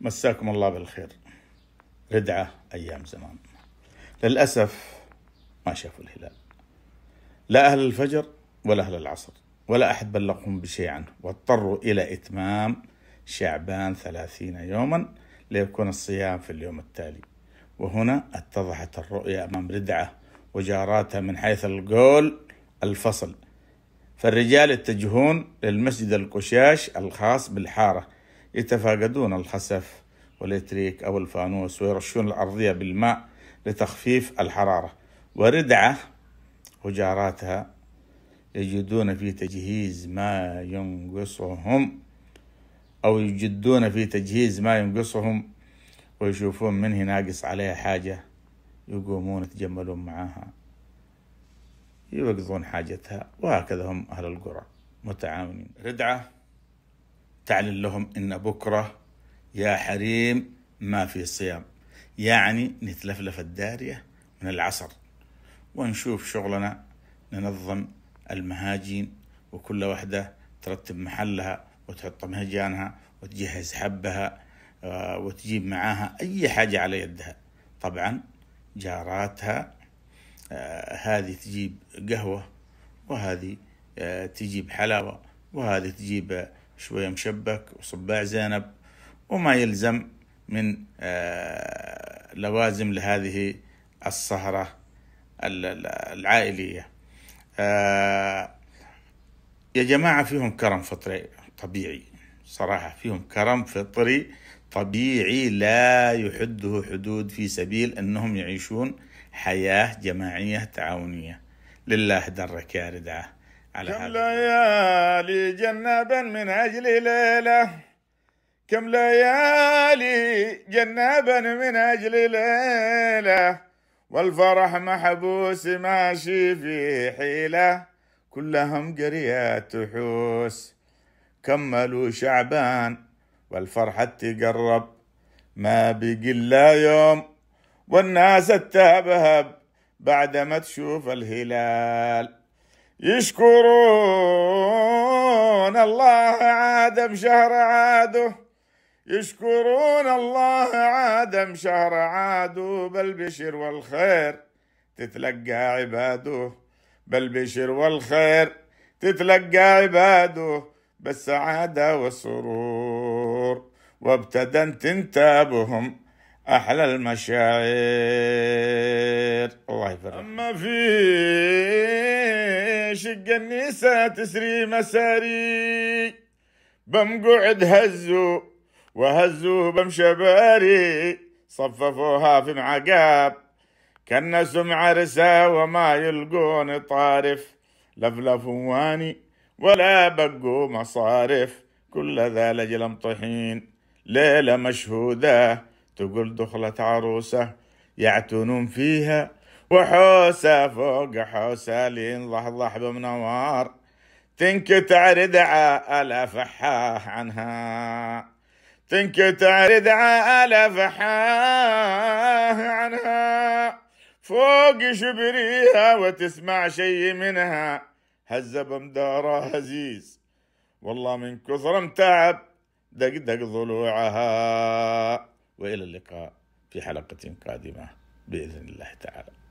مساكم الله بالخير ردعة أيام زمان للأسف ما شافوا الهلال لا أهل الفجر ولا أهل العصر ولا أحد بلغهم بشيء عنه واضطروا إلى إتمام شعبان ثلاثين يوما ليكون الصيام في اليوم التالي وهنا اتضحت الرؤية أمام ردعة وجاراتها من حيث الجول الفصل فالرجال يتجهون للمسجد القشاش الخاص بالحارة يتفاقدون الخسف والإتريك أو الفانوس ويرشون الأرضية بالماء لتخفيف الحرارة وردعة وجاراتها يجدون في تجهيز ما ينقصهم أو يجدون في تجهيز ما ينقصهم ويشوفون منه ناقص عليها حاجة يقومون يتجملون معاها يوقظون حاجتها وهكذا هم أهل القرى متعاونين ردعة تعلن لهم ان بكره يا حريم ما في صيام يعني نتلفلف الداريه من العصر ونشوف شغلنا ننظم المهاجين وكل وحده ترتب محلها وتحط مهجانها وتجهز حبها آه، وتجيب معاها أي حاجة على يدها طبعا جاراتها آه، هذه تجيب قهوة وهذه آه، تجيب حلاوة وهذه تجيب شوية مشبك وصباع زينب وما يلزم من آه، لوازم لهذه السهرة العائلية آه، يا جماعة فيهم كرم فطري طبيعي صراحة فيهم كرم فطري طبيعي لا يحده حدود في سبيل أنهم يعيشون حياة جماعية تعاونية لله درك يا ردعه على كم ليالي جنبا من أجل ليلة كم ليالي جنبا من أجل ليلة والفرح محبوس ماشي في حيلة كلهم قريات تحوس كملوا شعبان والفرحة تقرب ما بقي إلا يوم والناس تهبهب بعد ما تشوف الهلال يشكرون الله عاد بشهر عاده يشكرون الله عاد بشهر عاده بالبشر والخير تتلقى عباده بالبشر والخير تتلقى عباده بالسعادة والسرور وابتدى تنتابهم أحلى المشاعر الله يبارك أما في شق النساء تسري مساري بمقعد هزوا وهزوا بمشباري صففوها في معقاب سمع رسا وما يلقون طارف لفلف واني ولا بقوا مصارف كل ذا لجل مطحين ليلة مشهودة تقول دخلت عروسة يعتنون فيها وحوسة فوق حوسة لين لينضحضح بمنوار تنكتع على فحاح عنها تنكتع على فحاح عنها فوق شبريها وتسمع شي منها هز بمدارة هزيز والله من كثر متعب دقدق ضلوعها والى اللقاء في حلقه قادمه باذن الله تعالى